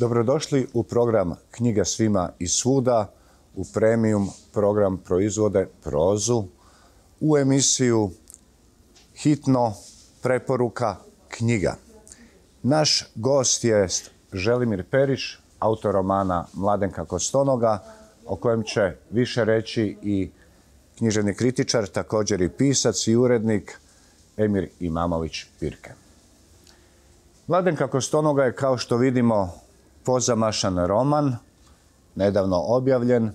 Dobrodošli u program Knjiga svima i svuda, u premium program proizvode Prozu, u emisiju Hitno preporuka knjiga. Naš gost je Želimir Periš, autor romana Mladenka Kostonoga, o kojem će više reći i književni kritičar, također i pisac i urednik Emir Imamović Pirke. Mladenka Kostonoga je, kao što vidimo, pozamašan roman, nedavno objavljen.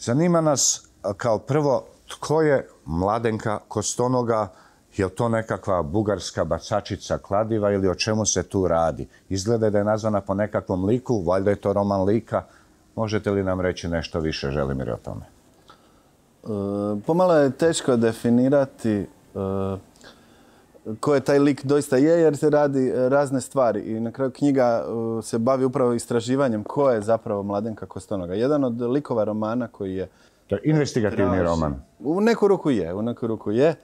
Zanima nas kao prvo tko je Mladenka Kostonoga, je li to nekakva bugarska bacačica kladiva ili o čemu se tu radi? Izgleda da je nazvana po nekakvom liku, valjda je to roman lika. Možete li nam reći nešto više, Želimir, o tome? E, pomalo je teško definirati e, ko je taj lik doista je jer se radi e, razne stvari i na kraju knjiga e, se bavi upravo istraživanjem ko je zapravo Mladenka Kostonoga. Jedan od likova romana koji je... To je investigativni roman. U neku ruku je, u neku ruku je. E,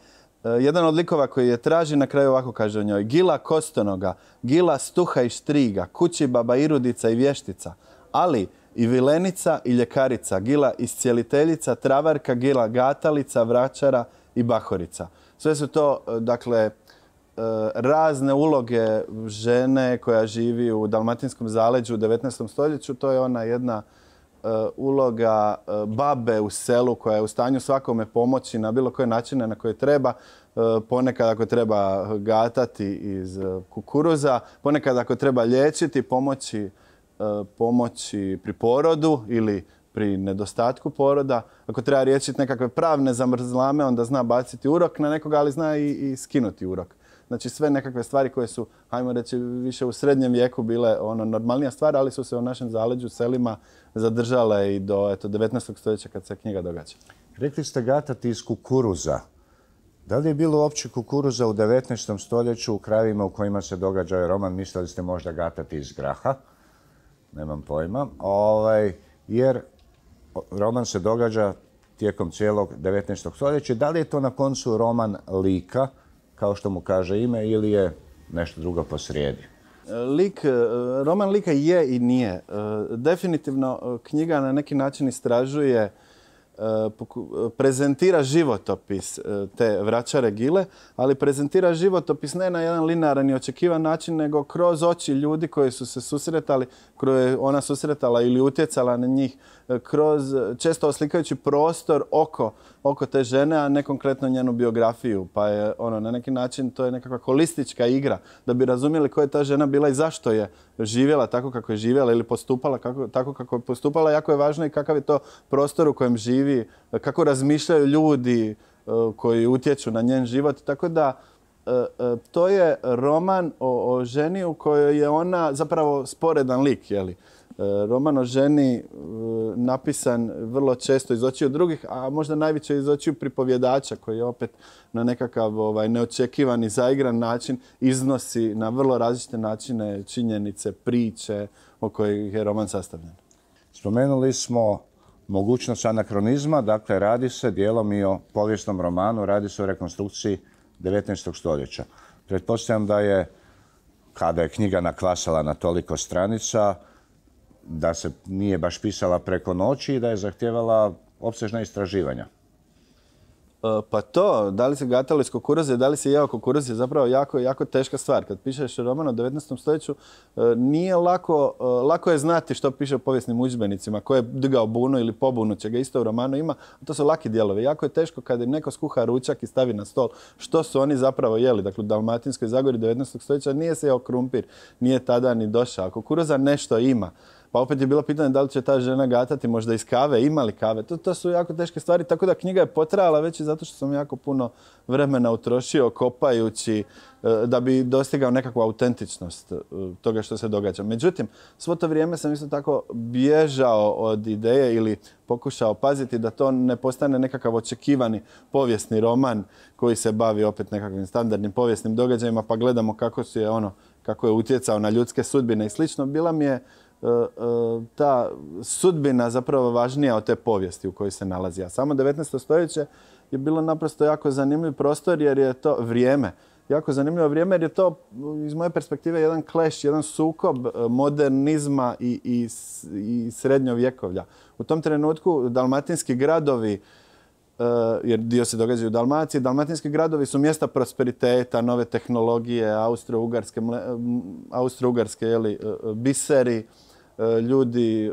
jedan od likova koji je traži, na kraju ovako kaže o njoj. Gila Kostonoga, gila stuha i štriga, kući baba irudica i vještica. Ali i vilenica i ljekarica, gila iscjeliteljica, travarka, gila gatalica, vračara i bahorica. Sve su to, dakle, E, razne uloge žene koja živi u dalmatinskom zaleđu u 19. stoljeću. To je ona jedna e, uloga e, babe u selu koja je u stanju svakome pomoći na bilo koje načine na koje treba. Ponekad ako treba gatati iz kukuruza, ponekad ako treba liječiti, pomoći, pomoći pri porodu ili pri nedostatku poroda. Ako treba riješiti nekakve pravne zamrzlame, onda zna baciti urok na nekoga, ali zna i skinuti urok. Znači sve nekakve stvari koje su, hajmo reći, više u srednjem vijeku bile ono normalnija stvar, ali su se u našem zaleđu selima zadržale i do eto, 19. stoljeća kad se knjiga događa. Rekli ste gatati iz kukuruza. Da li je bilo uopće kukuruza u 19. stoljeću u krajevima u kojima se događa ovaj roman? Mislili ste možda gatati iz graha? Nemam pojma. Ovaj, jer roman se događa tijekom cijelog 19. stoljeća. Da li je to na koncu roman lika kao što mu kaže ime, ili je nešto drugo posrijedi. Lik, e, roman lika je i nije. E, definitivno e, knjiga na neki način istražuje, prezentira životopis te vraćare gile, ali prezentira životopis ne na jedan linaran i očekivan način, nego kroz oči ljudi koji su se susretali, koje je ona susretala ili utjecala na njih E, kroz često oslikajući prostor oko, oko te žene, a ne konkretno njenu biografiju. Pa je ono, na neki način to je nekakva holistička igra da bi razumjeli koja je ta žena bila i zašto je živjela tako kako je živjela ili postupala kako, tako kako je postupala. Jako je važno i kakav je to prostor u kojem živi, kako razmišljaju ljudi e, koji utječu na njen život. Tako da e, to je roman o, ženi u kojoj je ona zapravo sporedan lik. Jeli? E, roman o ženi e, napisan vrlo često iz očiju drugih, a možda najviše iz očiju pripovjedača koji opet na nekakav ovaj, neočekivan i zaigran način iznosi na vrlo različite načine činjenice, priče o kojih je roman sastavljen. Spomenuli smo mogućnost anakronizma, dakle radi se dijelom i o povijesnom romanu, radi se o rekonstrukciji 19. stoljeća. Pretpostavljam da je, kada je knjiga naklasala na toliko stranica, da se nije baš pisala preko noći i da je zahtjevala opsežna istraživanja. E, pa to, da li se gatalo iz kukuruze, da li se jeo kukuruze, je zapravo jako, jako teška stvar. Kad pišeš roman o 19. stoljeću, e, nije lako, e, lako je znati što piše u povijesnim udžbenicima, ko je digao bunu ili pobunu, čega isto u romanu ima. To su laki dijelovi. Jako je teško kad im neko skuha ručak i stavi na stol što su oni zapravo jeli. Dakle, u Dalmatinskoj zagori 19. stoljeća nije se jeo krumpir, nije tada ni došao. Kukuruza nešto ima. Pa opet je bilo pitanje da li će ta žena gatati možda iz kave, ima li kave. To, to su jako teške stvari, tako da knjiga je potrajala već i zato što sam jako puno vremena utrošio kopajući e, da bi dostigao nekakvu autentičnost e, toga što se događa. Međutim, svo to vrijeme sam isto tako bježao od ideje ili pokušao paziti da to ne postane nekakav očekivani povijesni roman koji se bavi opet nekakvim standardnim povijesnim događajima pa gledamo kako su je ono kako je utjecao na ljudske sudbine i slično. Bila mi je E, e, ta sudbina zapravo važnija od te povijesti u kojoj se nalazi. A samo 19. stoljeće je bilo naprosto jako zanimljiv prostor jer je to vrijeme. Jako zanimljivo vrijeme jer je to iz moje perspektive jedan kleš, jedan sukob e, modernizma i, i, srednjovjekovlja. U tom trenutku dalmatinski gradovi jer dio se događa u Dalmaciji. Dalmatinski gradovi su mjesta prosperiteta, nove tehnologije, Austrougarske austro-ugarske biseri, E, ljudi e,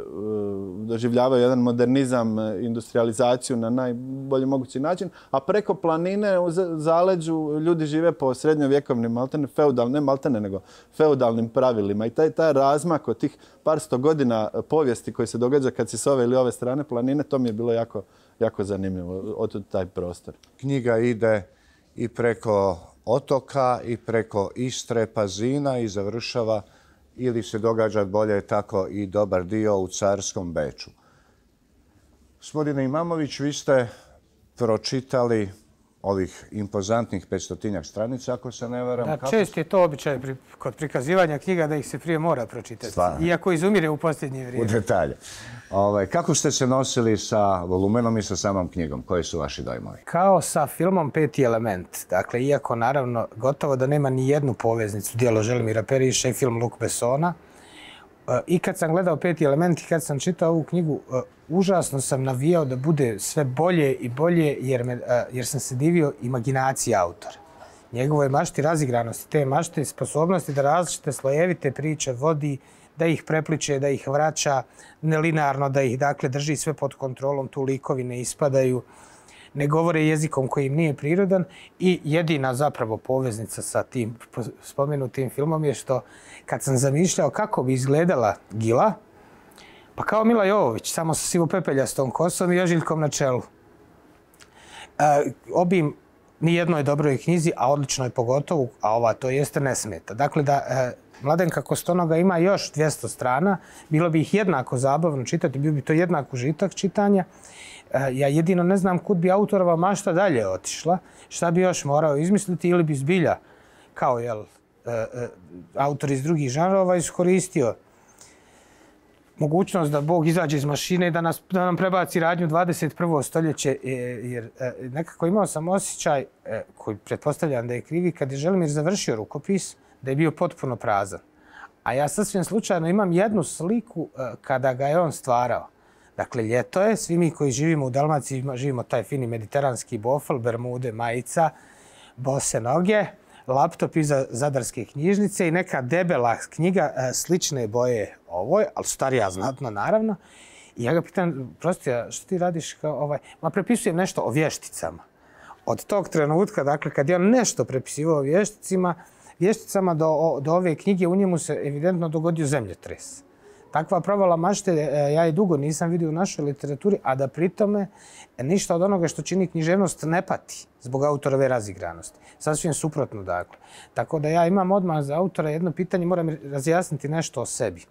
doživljavaju jedan modernizam, e, industrializaciju na najbolji mogući način, a preko planine u zaleđu ljudi žive po srednjovjekovnim, maltene, feudalne ne maltene, nego feudalnim pravilima. I taj, taj razmak od tih par sto godina povijesti koji se događa kad si s ove ili ove strane planine, to mi je bilo jako, zanimljivo, taj prostor. Knjiga ide i preko otoka i preko Istre, Pazina i završava ili se događa bolje tako i dobar dio u carskom Beču. Gospodine Imamović, vi ste pročitali ovih impozantnih 500 stranica, ako se ne varam. Da, čest je to običaj kod prikazivanja knjiga da ih se prije mora pročitati. Iako izumire u posljednje vrijeme. U detalje. Ovaj, kako ste se nosili sa volumenom i sa samom knjigom? Koji su vaši dojmovi? Kao sa filmom Peti element. Dakle, iako naravno gotovo da nema ni jednu poveznicu dijelo Želimira Periša i film Luke Bessona. Eh, I kad sam gledao Peti element i kad sam čitao ovu knjigu, eh, užasno sam navijao da bude sve bolje i bolje jer, eh, sam se divio imaginaciji autora. njegovoj mašti razigranosti, te mašte sposobnosti da različite slojevite priče vodi, da ih prepliče, da ih vraća nelinarno, da ih dakle drži sve pod kontrolom, tu likovi ne ispadaju ne govore jezikom koji nije prirodan i jedina zapravo poveznica sa tim spomenutim filmom je što kad sam zamišljao kako bi izgledala Gila, pa kao Mila Jovović, samo sa sivopepeljastom kosom i ožiljkom na čelu. E, obim nijednoj dobroj knjizi, a odličnoj pogotovo, a ova to jeste ne smeta. Dakle, da mladen Mladenka Kostonoga ima još 200 strana, bilo bi ih jednako zabavno čitati, bio bi to jednako užitak čitanja E, ja jedino ne znam kud bi autorova mašta dalje otišla, šta bi još morao izmisliti ili bi zbilja, kao jel, e, e, autor iz drugih žanrova iskoristio mogućnost da Bog izađe iz mašine i da, nas, da nam prebaci radnju 21. stoljeće, jer nekako imao sam osjećaj, koji pretpostavljam da je krivi, kad je Želimir završio rukopis, da je bio potpuno prazan. A ja sasvim slučajno imam jednu sliku kada ga je on stvarao. Dakle, ljeto je, svi mi koji živimo u Dalmaciji živimo taj fini mediteranski bofl, bermude, majica, bose noge, laptop iza zadarske knjižnice i neka debela knjiga e, slične boje ovoj, ali starija znatno naravno. I ja ga pitam, prosti, što ti radiš kao ovaj? Ma prepisujem nešto o vješticama. Od tog trenutka, dakle, kad je on nešto prepisivao o vješticima, vješticama do, do ove knjige, u njemu se evidentno dogodio zemljotres. Takva pravila mašte e, ja i dugo nisam vidio u našoj literaturi, a da pritome e, ništa od onoga što čini književnost ne pati zbog autorove razigranosti. Sasvim suprotno, dakle. Tako da ja imam odmah za autora jedno pitanje, moram razjasniti nešto o sebi.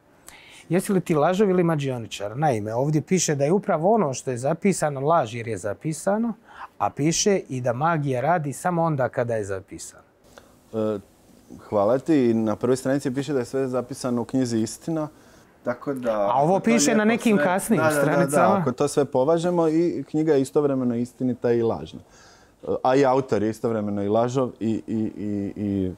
Jesi li ti lažov ili mađioničar? Naime, ovdje piše da je upravo ono što je zapisano laž jer je zapisano, a piše i da magija radi samo onda kada je zapisano. E, hvala ti. Na prvoj stranici piše da je sve zapisano u knjizi Istina, tako da... A ovo piše na nekim sve... kasnijim stranicama. Da, da, ako to sve považemo i knjiga je istovremeno istinita i lažna. A i autor je istovremeno i lažov i, i, i, i e,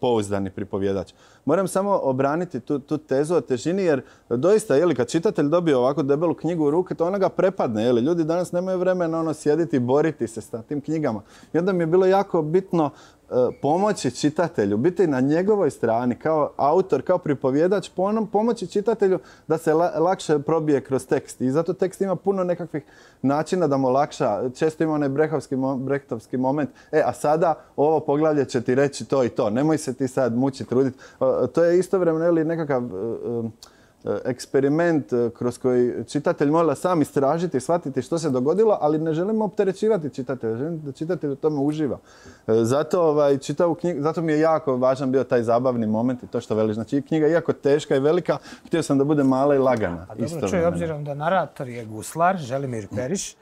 pouzdani pripovjedač. Moram samo obraniti tu, tu tezu o težini jer doista je li kad čitatelj dobije ovako debelu knjigu u ruke to ona ga prepadne. Je li? Ljudi danas nemaju vremena ono sjediti i boriti se s tim knjigama. I onda mi je bilo jako bitno E, pomoći čitatelju, biti na njegovoj strani kao autor, kao pripovjedač, pomoći čitatelju da se lakše probije kroz tekst. I zato tekst ima puno nekakvih načina da mu lakša. Često ima onaj brehovski, brehtovski moment. E, a sada ovo poglavlje će ti reći to i to. Nemoj se ti sad mući, truditi. E, to je istovremeno nekakav e, E, eksperiment e, kroz koji čitatelj mora sam istražiti i shvatiti što se dogodilo, ali ne želimo opterećivati čitatelja, želim da čitatelj u tome uživa. E, zato, ovaj, zato mi je jako važan bio taj zabavni moment i to što veliš. Znači knjiga, iako teška i velika, htio sam da bude mala i lagana. dobro, čuj, obzirom da narator je guslar, Želimir Periš,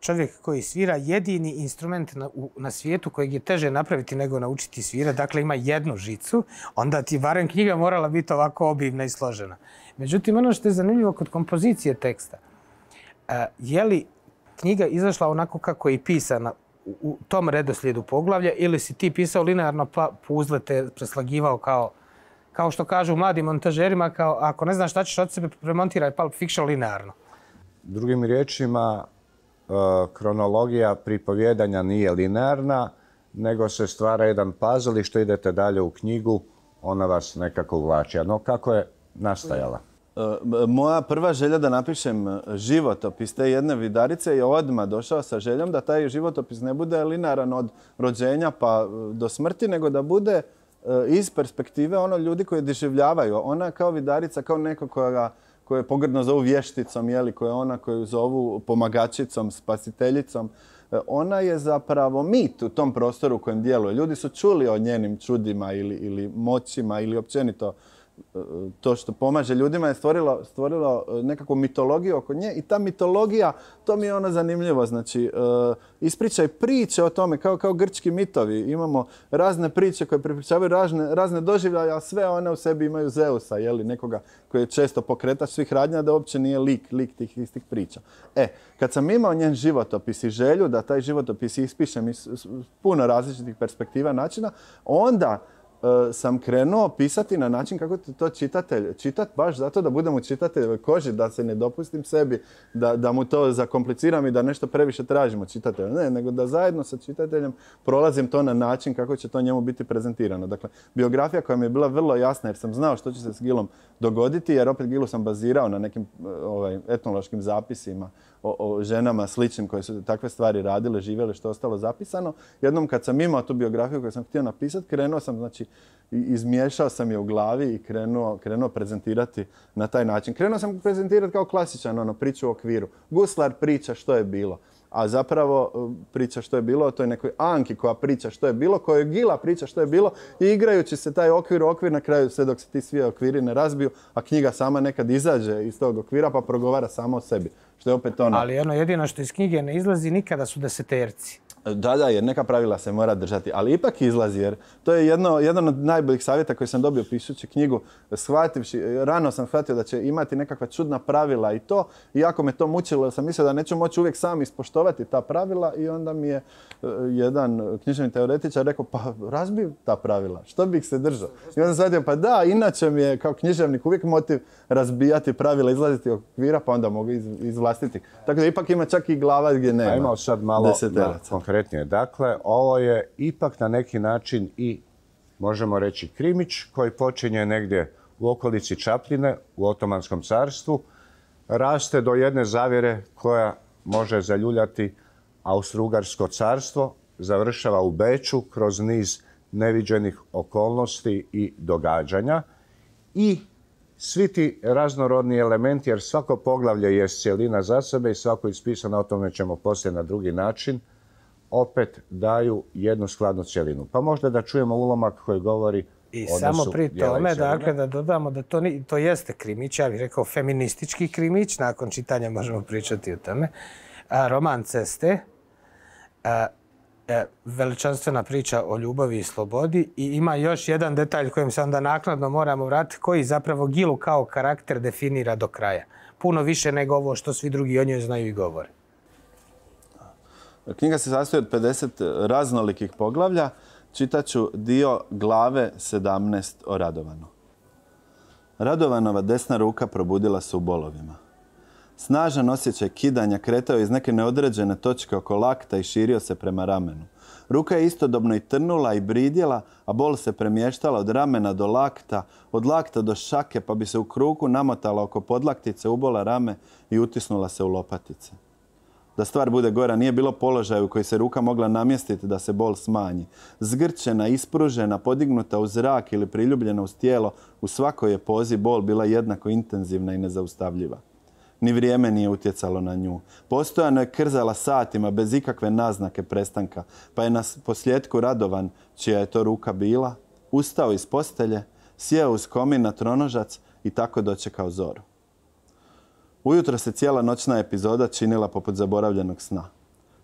čovjek koji svira jedini instrument na, svijetu kojeg je teže napraviti nego naučiti svira, dakle ima jednu žicu, onda ti barem knjiga morala biti ovako obivna i složena. Međutim, ono što je zanimljivo kod kompozicije teksta, e, je li knjiga izašla onako kako je pisana u, tom redoslijedu poglavlja ili si ti pisao linearno puzle te preslagivao kao kao što kažu mladim montažerima, kao ako ne znaš šta ćeš od sebe, premontiraj Pulp Fiction linearno. Drugim riječima, Eh, kronologija pripovjedanja nije linearna, nego se stvara jedan puzzle što idete dalje u knjigu, ona vas nekako uvlači. No kako je nastajala? Eh, moja prva želja da napišem eh, životopis te jedne vidarice je odmah došao sa željom da taj životopis ne bude linaran od rođenja pa do smrti, nego da bude iz perspektive ono ljudi koji doživljavaju. Ona kao vidarica, kao neko koja koje pogrdno zovu vješticom, jeli, je ona koju zovu pomagačicom, spasiteljicom, e, ona je zapravo mit u tom prostoru u kojem djeluje. Ljudi su čuli o njenim čudima ili, ili moćima ili općenito to što pomaže ljudima je stvorilo, stvorilo e, nekakvu mitologiju oko nje i ta mitologija, to mi je ono zanimljivo. Znači, e, ispričaj priče o tome, kao, kao grčki mitovi. Imamo razne priče koje prepričavaju razne, razne doživljaje, a sve one u sebi imaju Zeusa, jeli, nekoga koji je često pokretač svih radnja, da uopće nije lik, lik tih istih priča. E, kad sam imao njen životopis i želju da taj životopis ispišem iz puno različitih perspektiva načina, onda Eh, sam krenuo pisati na način kako ti to čitatelj čitat, baš zato da budem u čitateljevoj koži, da se ne dopustim sebi, da, da mu to zakompliciram i da nešto previše tražimo čitatelja. Ne, nego da zajedno sa čitateljem prolazim to na način kako će to njemu biti prezentirano. Dakle, biografija koja mi je bila vrlo jasna jer sam znao što će se s Gilom dogoditi, jer opet Gilu sam bazirao na nekim eh, ovaj, etnološkim zapisima o, o ženama sličnim koje su takve stvari radile, živjele, što je ostalo zapisano. Jednom kad sam imao tu biografiju koju sam htio napisati, krenuo sam znači izmiješao sam je u glavi i krenuo, krenuo prezentirati na taj način. Krenuo sam prezentirati kao klasičan ono, priču u okviru. Guslar priča što je bilo. A zapravo e, priča što je bilo o toj nekoj Anki koja priča što je bilo, kojoj Gila priča što je bilo i igrajući se taj okvir u okvir na kraju sve dok se ti svi okviri ne razbiju, a knjiga sama nekad izađe iz tog okvira pa progovara samo o sebi. Što je opet ono... Ali jedno jedino što iz knjige ne izlazi nikada su deseterci. Da, da, jer neka pravila se mora držati, ali ipak izlazi jer to je jedno, jedan od najboljih savjeta koji sam dobio pišući knjigu, shvativši, rano sam shvatio da će imati nekakva čudna pravila i to, iako me to mučilo, sam mislio da neću moći uvijek sam ispoštovati ta pravila i onda mi je e, jedan književni teoretičar rekao, pa razbi ta pravila, što bih se držao? I onda sam shvatio, pa da, inače mi je kao književnik uvijek motiv razbijati pravila, izlaziti okvira, pa onda mogu iz, izvlastiti. Tako da ipak ima čak i glava gdje nema. A imao sad malo konkretnije. Dakle, ovo je ipak na neki način i, možemo reći, krimić koji počinje negdje u okolici Čapljine, u Otomanskom carstvu, raste do jedne zavjere koja može zaljuljati Austro-Ugarsko carstvo, završava u Beču kroz niz neviđenih okolnosti i događanja i svi ti raznorodni elementi, jer svako poglavlje je cjelina za sebe i svako ispisano, o tome ćemo poslije na drugi način, opet daju jednu skladnu cjelinu. Pa možda da čujemo ulomak koji govori i samo pri tome, dakle, da dodamo da to, to jeste krimić, ja bih rekao feministički krimić, nakon čitanja možemo pričati o tome. A, roman Ceste, e, veličanstvena priča o ljubavi i slobodi i ima još jedan detalj kojim se onda nakladno moramo vratiti, koji zapravo Gilu kao karakter definira do kraja. Puno više nego ovo što svi drugi o njoj znaju i govore. Knjiga se sastoji od 50 raznolikih poglavlja. ću dio glave 17 o Radovanu. Radovanova desna ruka probudila se u bolovima. Snažan osjećaj kidanja kretao iz neke neodređene točke oko lakta i širio se prema ramenu. Ruka je istodobno i trnula i bridjela, a bol se premještala od ramena do lakta, od lakta do šake, pa bi se u kruku namotala oko podlaktice, ubola rame i utisnula se u lopatice. Da stvar bude gora, nije bilo položaju koji se ruka mogla namjestiti da se bol smanji. Zgrčena, ispružena, podignuta u zrak ili priljubljena uz tijelo, u svakoj je pozi bol bila jednako intenzivna i nezaustavljiva. Ni vrijeme nije utjecalo na nju. Postojano je krzala satima bez ikakve naznake prestanka, pa je na posljedku radovan, čija je to ruka bila, ustao iz postelje, sjeo uz komin na tronožac i tako dočekao zoru. Ujutro se cijela noćna epizoda činila poput zaboravljenog sna.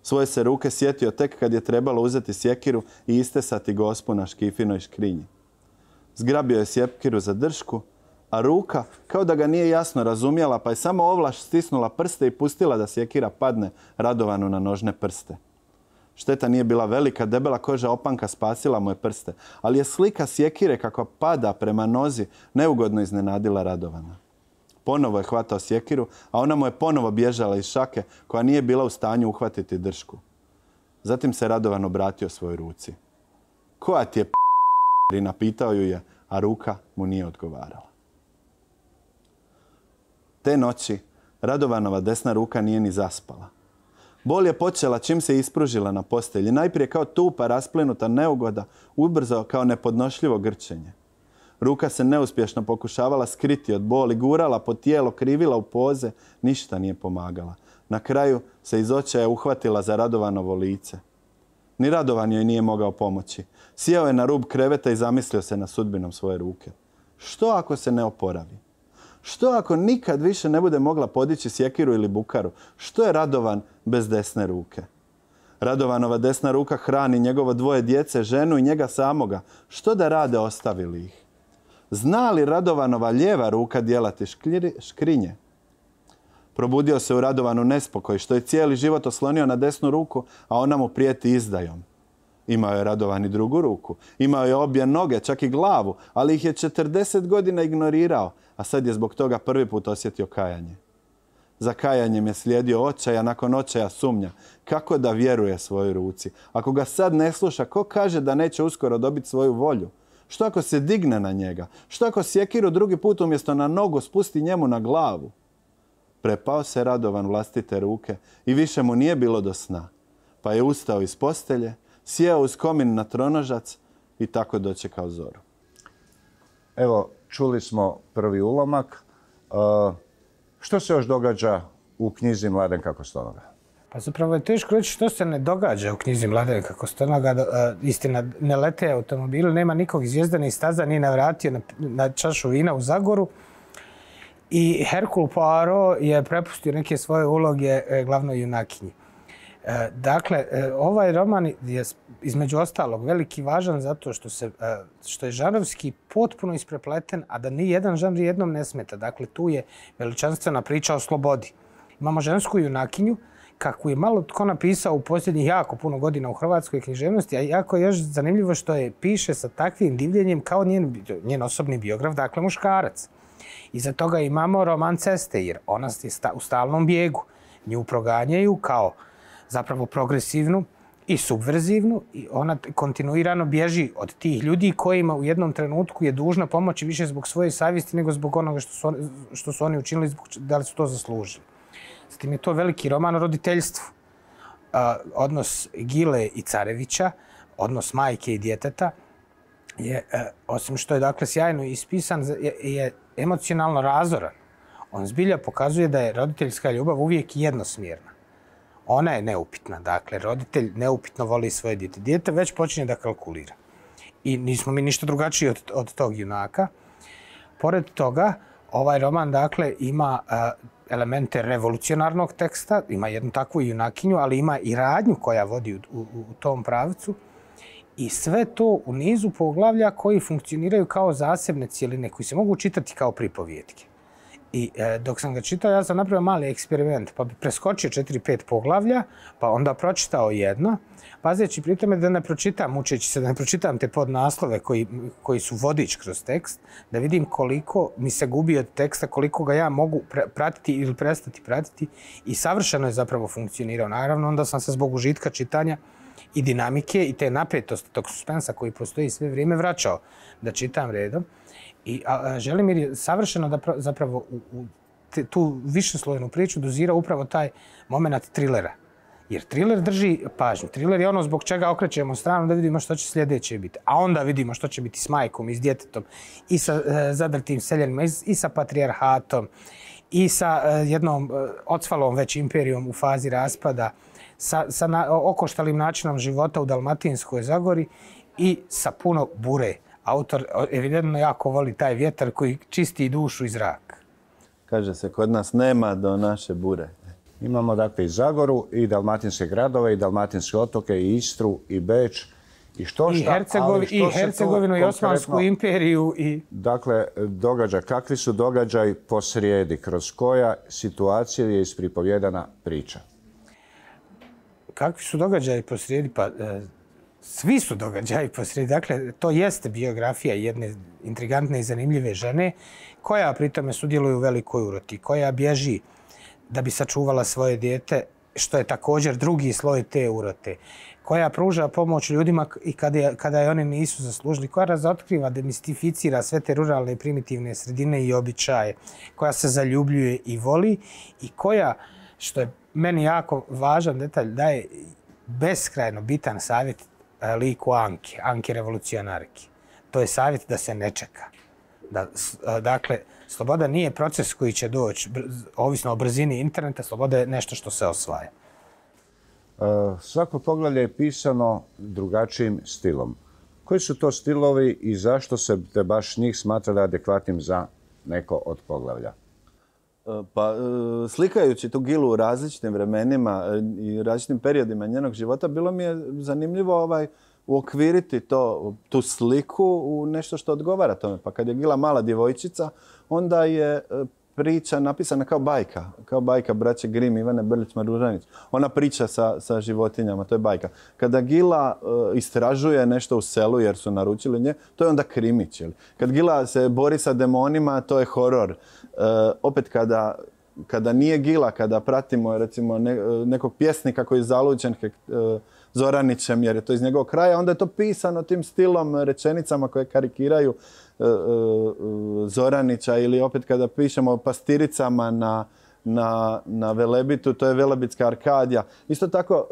Svoje se ruke sjetio tek kad je trebalo uzeti sjekiru i istesati gospu na škifinoj škrinji. Zgrabio je sjekiru za dršku, a ruka kao da ga nije jasno razumjela pa je samo ovlaš stisnula prste i pustila da sjekira padne radovanu na nožne prste. Šteta nije bila velika, debela koža opanka spasila mu je prste, ali je slika sjekire kako pada prema nozi neugodno iznenadila radovana ponovo je hvatao sjekiru, a ona mu je ponovo bježala iz šake koja nije bila u stanju uhvatiti dršku. Zatim se Radovan obratio svojoj ruci. Koja ti je p***? napitao ju je, a ruka mu nije odgovarala. Te noći Radovanova desna ruka nije ni zaspala. Bol je počela čim se ispružila na postelji, najprije kao tupa rasplenuta neugoda, ubrzao kao nepodnošljivo grčenje. Ruka se neuspješno pokušavala skriti od boli, gurala po tijelo, krivila u poze, ništa nije pomagala. Na kraju se iz očaja uhvatila za radovanovo lice. Ni radovan joj nije mogao pomoći. sijao je na rub kreveta i zamislio se na sudbinom svoje ruke. Što ako se ne oporavi? Što ako nikad više ne bude mogla podići sjekiru ili bukaru? Što je radovan bez desne ruke? Radovanova desna ruka hrani njegovo dvoje djece, ženu i njega samoga. Što da rade ostavili ih? Zna li Radovanova ljeva ruka djelati škrinje? Probudio se u Radovanu nespokoj, što je cijeli život oslonio na desnu ruku, a ona mu prijeti izdajom. Imao je Radovan i drugu ruku. Imao je obje noge, čak i glavu, ali ih je 40 godina ignorirao, a sad je zbog toga prvi put osjetio kajanje. Za kajanjem je slijedio očaja, nakon očaja sumnja. Kako da vjeruje svojoj ruci? Ako ga sad ne sluša, ko kaže da neće uskoro dobiti svoju volju? Što ako se digne na njega? Što ako sjekiru drugi put umjesto na nogu spusti njemu na glavu? Prepao se radovan vlastite ruke i više mu nije bilo do sna. Pa je ustao iz postelje, sjeo uz komin na tronožac i tako kao zoru. Evo, čuli smo prvi ulomak. E, što se još događa u knjizi Mladenka kako pa zapravo je teško reći što se ne događa u knjizi Mladene kako e, Istina, ne lete automobil, nema nikog iz staza, ni navratio na, čašu vina u Zagoru. I Herkul Poirot je prepustio neke svoje uloge e, glavnoj junakinji. E, dakle, ovaj roman je između ostalog veliki važan zato što, što je žanovski potpuno isprepleten, a da ni jedan žanr jednom ne smeta. Dakle, tu je veličanstvena priča o slobodi. Imamo žensku junakinju kako je malo tko napisao u posljednjih jako puno godina u hrvatskoj književnosti, a jako je još zanimljivo što je piše sa takvim divljenjem kao njen, njen osobni biograf, dakle muškarac. Iza toga imamo roman Ceste, jer ona je sta, u stalnom bijegu. Nju proganjaju kao zapravo progresivnu i subverzivnu i ona kontinuirano bježi od tih ljudi kojima u jednom trenutku je dužna pomoći više zbog svoje savjesti nego zbog onoga što su, što su oni učinili, zbog, da li su to zaslužili. S tim je to veliki roman o roditeljstvu. Odnos Gile i Carevića, odnos majke i djeteta, je, e, osim što je dakle sjajno ispisan, je, je emocionalno razoran. On zbilja pokazuje da je roditeljska ljubav uvijek jednosmjerna. Ona je neupitna, dakle roditelj neupitno voli svoje dijete. Dijete već počinje da kalkulira. I nismo mi ništa drugačiji od, tog junaka. Pored toga, ovaj roman dakle ima e, elemente revolucionarnog teksta, ima jednu takvu junakinju, ali ima i radnju koja vodi u, tom pravcu. I sve to u nizu poglavlja koji funkcioniraju kao zasebne cijeline, koji se mogu čitati kao pripovjetke. I e, dok sam ga čitao, ja sam napravio mali eksperiment, pa bi preskočio 4 pet poglavlja, pa onda pročitao jedno, pazeći pri tome da ne pročitam, učeći se da ne pročitam te podnaslove koji, koji su vodič kroz tekst, da vidim koliko mi se gubi od teksta, koliko ga ja mogu pratiti ili prestati pratiti i savršeno je zapravo funkcionirao. Naravno, onda sam se zbog užitka čitanja i dinamike i te napetosti tog suspensa koji postoji sve vrijeme vraćao da čitam redom. I a, Želimir je savršeno da zapravo u, tu višeslojenu priču dozira upravo taj moment trilera. Jer triler drži pažnju. Triler je ono zbog čega okrećemo stranu da vidimo što će sljedeće biti. A onda vidimo što će biti s majkom i s djetetom i sa e, zadrtim seljenima i, sa patrijarhatom i sa e, jednom e, ocvalom već imperijom u fazi raspada, sa, okoštalim načinom života u Dalmatinskoj Zagori i sa puno bure autor evidentno jako voli taj vjetar koji čisti dušu i zrak. Kaže se, kod nas nema do naše bure. Imamo dakle i Zagoru, i dalmatinske gradove, i dalmatinske otoke, i Istru, i Beč, i što šta, I, i Hercegovinu, i Osmansku imperiju. I... Dakle, događa, kakvi su događaj posrijedi, kroz koja situacija je ispripovjedana priča? Kakvi su događaj posrijedi? Pa, e, svi su događaji posrijedi. Dakle, to jeste biografija jedne intrigantne i zanimljive žene koja pritome sudjeluje u velikoj uroti, koja bježi da bi sačuvala svoje dijete, što je također drugi sloj te urote, koja pruža pomoć ljudima i kada je, kada je oni nisu zaslužili, koja razotkriva, demistificira sve te ruralne i primitivne sredine i običaje, koja se zaljubljuje i voli i koja, što je meni jako važan detalj, daje beskrajno bitan savjet E, liku Anki, Anki revolucionarki. To je savjet da se ne čeka. E, dakle, sloboda nije proces koji će doći, ovisno o brzini interneta, sloboda je nešto što se osvaja. E, svako poglavlje je pisano drugačijim stilom. Koji su to stilovi i zašto se baš njih smatrali adekvatnim za neko od poglavlja? E, pa e, slikajući tu Gilu u različitim vremenima e, i različitim periodima njenog života, bilo mi je zanimljivo ovaj uokviriti to, tu sliku u nešto što odgovara tome. Pa kad je Gila mala djevojčica, onda je priča napisana kao bajka. Kao bajka braće Grim, Ivane Brlić Maružanić. Ona priča sa, životinjama, to je bajka. Kada Gila e, istražuje nešto u selu jer su naručili nje, to je onda krimić. Kad Gila se bori sa demonima, to je horor. E, opet kada kada nije gila, kada pratimo recimo e, nekog pjesnika koji je zalučen Zoranićem jer je to iz njegovog kraja, onda je to pisano tim stilom, rečenicama koje karikiraju E, e, Zoranića ili opet kada pišemo o pastiricama na, na, Velebitu, to je Velebitska Arkadija. Isto tako,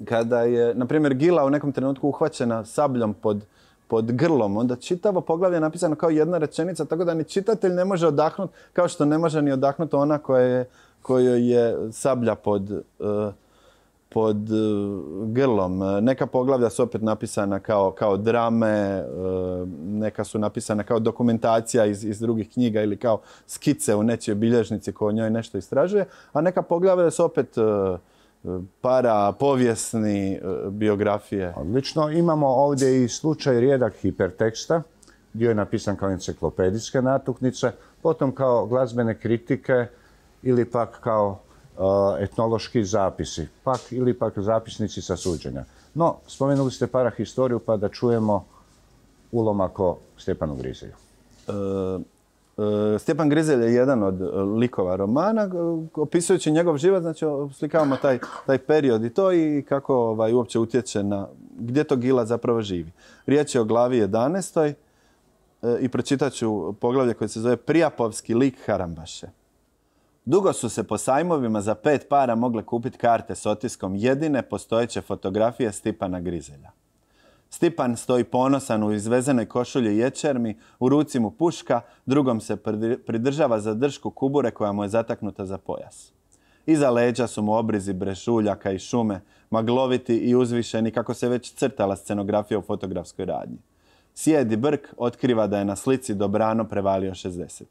e, kada je, na primjer, Gila u nekom trenutku uhvaćena sabljom pod, pod grlom, onda čitavo poglavlje je napisano kao jedna rečenica, tako da ni čitatelj ne može odahnuti, kao što ne može ni odahnuti ona koja je, kojoj je sablja pod, pod e, grlom. E, neka poglavlja su opet napisana kao, kao drame, e, neka su napisana kao dokumentacija iz, iz drugih knjiga ili kao skice u nečijoj bilježnici koja o njoj nešto istražuje, a neka poglavlja su opet para, povijesni, biografije. Odlično. Imamo ovdje i slučaj rijedak hiperteksta, dio je napisan kao enciklopedijske natuknice, potom kao glazbene kritike ili pak kao E, etnološki zapisi, pak ili pak zapisnici sa suđenja. No, spomenuli ste parahistoriju pa da čujemo ulomak o Stepanu Grizelju. E, e, Stjepan Grizelj je jedan od likova romana. Opisujući njegov život, znači slikavamo taj, period i to i kako ovaj, uopće utječe na gdje to Gila zapravo živi. Riječ je o glavi 11. i pročitaću ću poglavlje koje se zove Prijapovski lik Harambaše. Dugo su se po sajmovima za pet para mogle kupiti karte s otiskom jedine postojeće fotografije Stipana Grizelja. Stipan stoji ponosan u izvezenoj košulji ječermi, u ruci mu puška, drugom se pridržava za dršku kubure koja mu je zataknuta za pojas. Iza leđa su mu obrizi brešuljaka i šume, magloviti i uzvišeni kako se već crtala scenografija u fotografskoj radnji. Sjedi brk otkriva da je na slici dobrano prevalio 60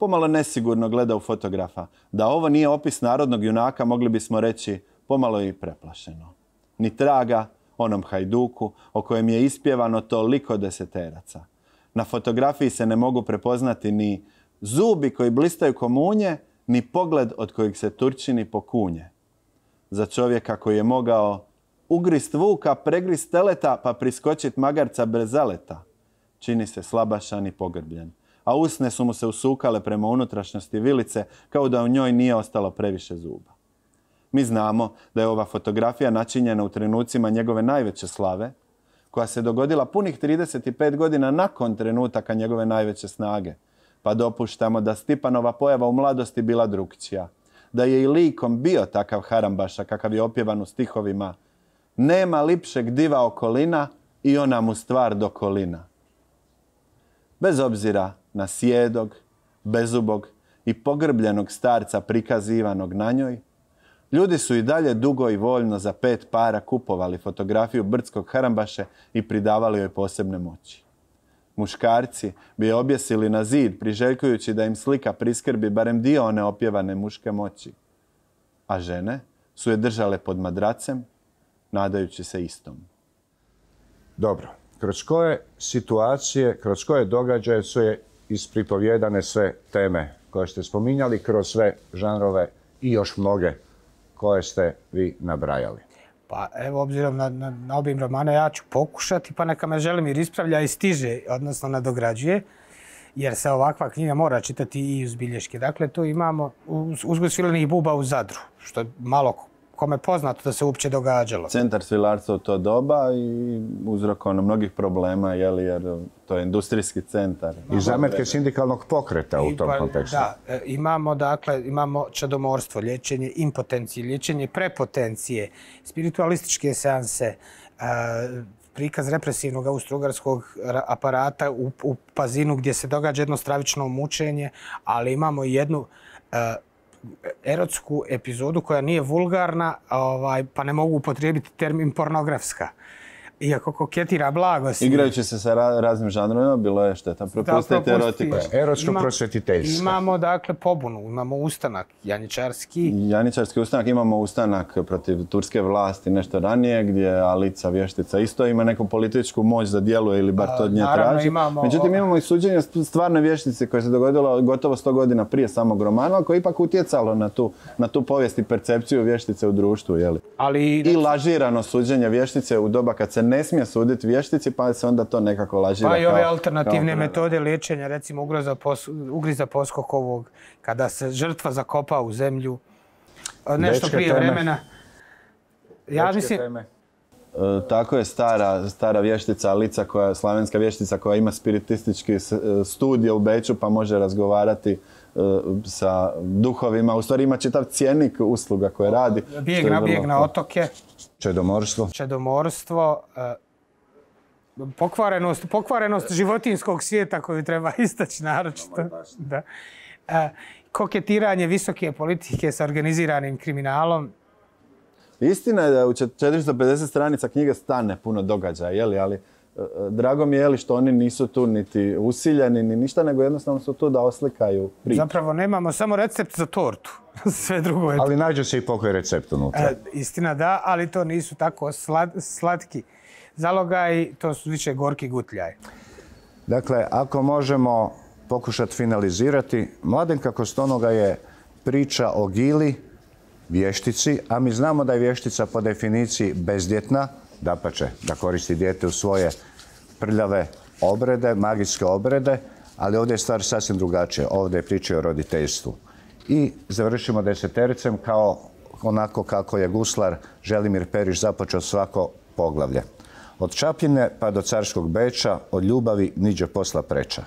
pomalo nesigurno gleda u fotografa. Da ovo nije opis narodnog junaka, mogli bismo reći pomalo i preplašeno. Ni traga onom hajduku o kojem je ispjevano toliko deseteraca. Na fotografiji se ne mogu prepoznati ni zubi koji blistaju komunje, ni pogled od kojeg se Turčini pokunje. Za čovjeka koji je mogao ugrist vuka, pregrist teleta, pa priskočit magarca brezaleta, čini se slabašan i pogrbljen a usne su mu se usukale prema unutrašnjosti vilice kao da u njoj nije ostalo previše zuba. Mi znamo da je ova fotografija načinjena u trenucima njegove najveće slave, koja se dogodila punih 35 godina nakon trenutaka njegove najveće snage, pa dopuštamo da Stipanova pojava u mladosti bila drukčija, da je i likom bio takav harambaša kakav je opjevan u stihovima Nema lipšeg diva okolina i ona mu stvar do kolina. Bez obzira na sjedog, bezubog i pogrbljenog starca prikazivanog na njoj, ljudi su i dalje dugo i voljno za pet para kupovali fotografiju Brdskog Harambaše i pridavali joj posebne moći. Muškarci bi objesili na zid priželjkujući da im slika priskrbi barem dio one opjevane muške moći. A žene su je držale pod madracem, nadajući se istom. Dobro, kroz koje situacije, kroz koje događaje su je ispripovjedane sve teme koje ste spominjali kroz sve žanrove i još mnoge koje ste vi nabrajali. Pa evo, obzirom na, na, obim romana, ja ću pokušati, pa neka me želim jer ispravlja i stiže, odnosno nadograđuje, jer se ovakva knjiga mora čitati i uz bilješke. Dakle, tu imamo uzgoj svilenih buba u Zadru, što je malo kome poznato da se uopće događalo. Centar svilarstva u to doba i uzrokovano mnogih problema, jer to je industrijski centar. I zametke sindikalnog pokreta u tom pa, kontekstu. Da, e, imamo, dakle, imamo čadomorstvo, liječenje impotencije, liječenje prepotencije, spiritualističke seanse, e, prikaz represivnog austrugarskog aparata u, Pazinu gdje se događa jedno stravično mučenje, ali imamo jednu e, erotsku epizodu koja nije vulgarna, ovaj, pa ne mogu upotrijebiti termin pornografska. Iako koketira blago Igrajući se sa raznim žanrovima, bilo je šteta. Propustite erotiku. E, Erotsko Imamo dakle pobunu, imamo ustanak, janičarski. Janičarski ustanak, imamo ustanak protiv turske vlasti nešto ranije, gdje Alica vještica isto ima neku političku moć da djeluje ili bar to od nje traži. Međutim, imamo i suđenje stvarne vještice koje se dogodilo gotovo sto godina prije samog romana, koje je ipak utjecalo na tu, na tu povijest i percepciju vještice u društvu. Ali... I lažirano suđenje vještice u doba kad se ne smije suditi vještici pa se onda to nekako lažira. Pa i ove alternativne metode liječenja, recimo ugroza ugriza poskokovog, kada se žrtva zakopa u zemlju, e, nešto prije vremena. Ja mislim... E, tako je stara, vještica Lica, koja, slavenska vještica koja ima spiritistički e, studij u Beću pa može razgovarati sa duhovima. U stvari ima čitav cijenik usluga koje radi. Bijeg na, bijeg na otoke. Čedomorstvo. Čedomorstvo, eh, pokvarenost, pokvarenost životinskog svijeta koju treba istaći naročito. Ovaj eh, koketiranje visoke politike sa organiziranim kriminalom. Istina je da u 450 stranica knjige stane puno događaja, jeli, ali drago mi je li što oni nisu tu niti usiljeni ni ništa, nego jednostavno su tu da oslikaju priču. Zapravo nemamo samo recept za tortu. Sve drugo je... Ali nađe se i pokoj recept unutra. E, istina da, ali to nisu tako slatki zalogaj, to su više gorki gutljaj. Dakle, ako možemo pokušati finalizirati, Mladenka Kostonoga je priča o gili, vještici, a mi znamo da je vještica po definiciji bezdjetna, da da koristi dijete u svoje prljave obrede, magijske obrede, ali ovdje je stvar sasvim drugačija. Ovdje je priča o roditeljstvu. I završimo desetericem kao onako kako je guslar Želimir Periš započeo svako poglavlje. Od Čapljine pa do carskog beča, od ljubavi niđe posla preča.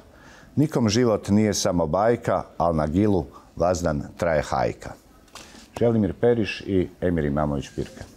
Nikom život nije samo bajka, ali na gilu vazdan traje hajka. Želimir Periš i Emir Imamović Pirke.